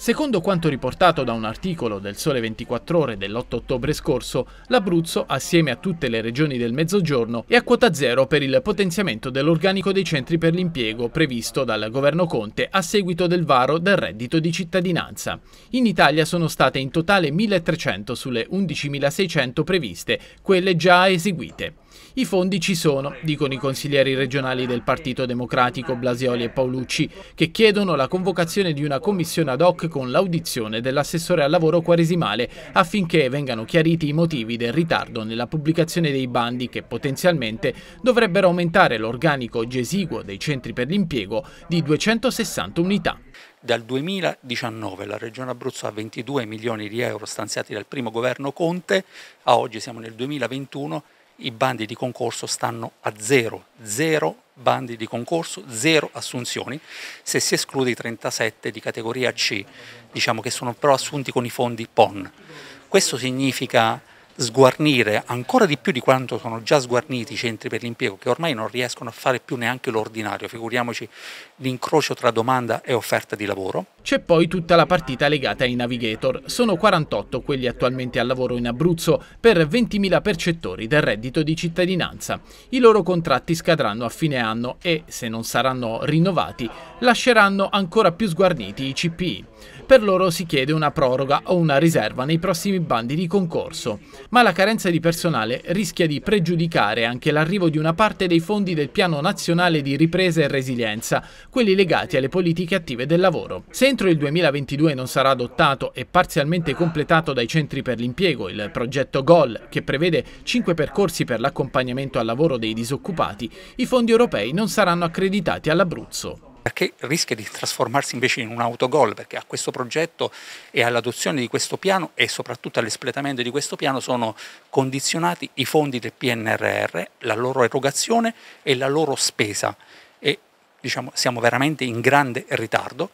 Secondo quanto riportato da un articolo del Sole 24 Ore dell'8 ottobre scorso, l'Abruzzo, assieme a tutte le regioni del Mezzogiorno, è a quota zero per il potenziamento dell'organico dei centri per l'impiego previsto dal governo Conte a seguito del varo del reddito di cittadinanza. In Italia sono state in totale 1.300 sulle 11.600 previste, quelle già eseguite. I fondi ci sono, dicono i consiglieri regionali del Partito Democratico Blasioli e Paolucci, che chiedono la convocazione di una commissione ad hoc con l'audizione dell'assessore al lavoro Quaresimale affinché vengano chiariti i motivi del ritardo nella pubblicazione dei bandi che potenzialmente dovrebbero aumentare l'organico gesiguo dei centri per l'impiego di 260 unità. Dal 2019 la Regione Abruzzo ha 22 milioni di euro stanziati dal primo governo Conte, a oggi siamo nel 2021 i bandi di concorso stanno a zero, zero bandi di concorso, zero assunzioni, se si esclude i 37 di categoria C, diciamo che sono però assunti con i fondi PON. Questo significa sguarnire ancora di più di quanto sono già sguarniti i centri per l'impiego, che ormai non riescono a fare più neanche l'ordinario, figuriamoci l'incrocio tra domanda e offerta di lavoro. C'è poi tutta la partita legata ai navigator. Sono 48 quelli attualmente al lavoro in Abruzzo per 20.000 percettori del reddito di cittadinanza. I loro contratti scadranno a fine anno e, se non saranno rinnovati, lasceranno ancora più sguarniti i CPI. Per loro si chiede una proroga o una riserva nei prossimi bandi di concorso, ma la carenza di personale rischia di pregiudicare anche l'arrivo di una parte dei fondi del Piano Nazionale di Ripresa e Resilienza, quelli legati alle politiche attive del lavoro. Se entro il 2022 non sarà adottato e parzialmente completato dai centri per l'impiego il progetto GOL, che prevede 5 percorsi per l'accompagnamento al lavoro dei disoccupati, i fondi europei non saranno accreditati all'Abruzzo perché rischia di trasformarsi invece in un autogol, perché a questo progetto e all'adozione di questo piano e soprattutto all'espletamento di questo piano sono condizionati i fondi del PNRR, la loro erogazione e la loro spesa. E diciamo, siamo veramente in grande ritardo